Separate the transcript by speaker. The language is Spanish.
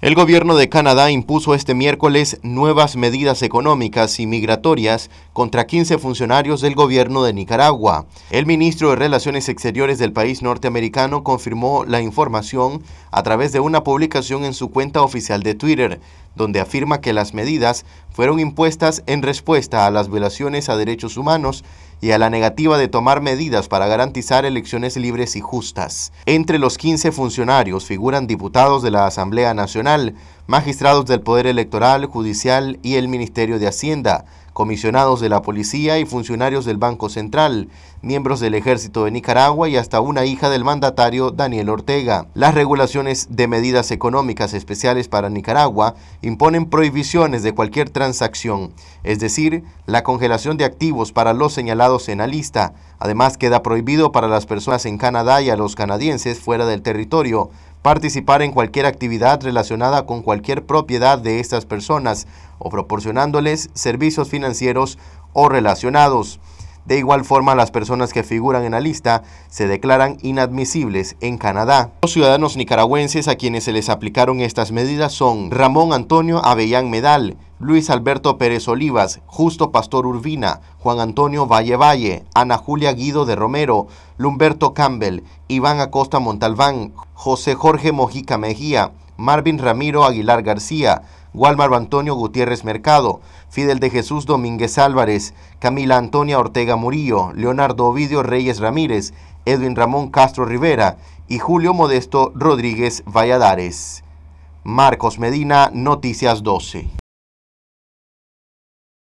Speaker 1: El gobierno de Canadá impuso este miércoles nuevas medidas económicas y migratorias contra 15 funcionarios del gobierno de Nicaragua. El ministro de Relaciones Exteriores del país norteamericano confirmó la información a través de una publicación en su cuenta oficial de Twitter, donde afirma que las medidas fueron impuestas en respuesta a las violaciones a derechos humanos y a la negativa de tomar medidas para garantizar elecciones libres y justas. Entre los 15 funcionarios figuran diputados de la Asamblea Nacional, magistrados del Poder Electoral, Judicial y el Ministerio de Hacienda, comisionados de la policía y funcionarios del Banco Central, miembros del Ejército de Nicaragua y hasta una hija del mandatario Daniel Ortega. Las regulaciones de medidas económicas especiales para Nicaragua imponen prohibiciones de cualquier transacción, es decir, la congelación de activos para los señalados en la lista. Además, queda prohibido para las personas en Canadá y a los canadienses fuera del territorio participar en cualquier actividad relacionada con cualquier propiedad de estas personas o proporcionándoles servicios financieros o relacionados. De igual forma, las personas que figuran en la lista se declaran inadmisibles en Canadá. Los ciudadanos nicaragüenses a quienes se les aplicaron estas medidas son Ramón Antonio Avellán Medal, Luis Alberto Pérez Olivas, Justo Pastor Urbina, Juan Antonio Valle Valle, Ana Julia Guido de Romero, Lumberto Campbell, Iván Acosta Montalbán, José Jorge Mojica Mejía, Marvin Ramiro Aguilar García, Walmar Antonio Gutiérrez Mercado, Fidel de Jesús Domínguez Álvarez, Camila Antonia Ortega Murillo, Leonardo Ovidio Reyes Ramírez, Edwin Ramón Castro Rivera y Julio Modesto Rodríguez Valladares. Marcos Medina, Noticias 12.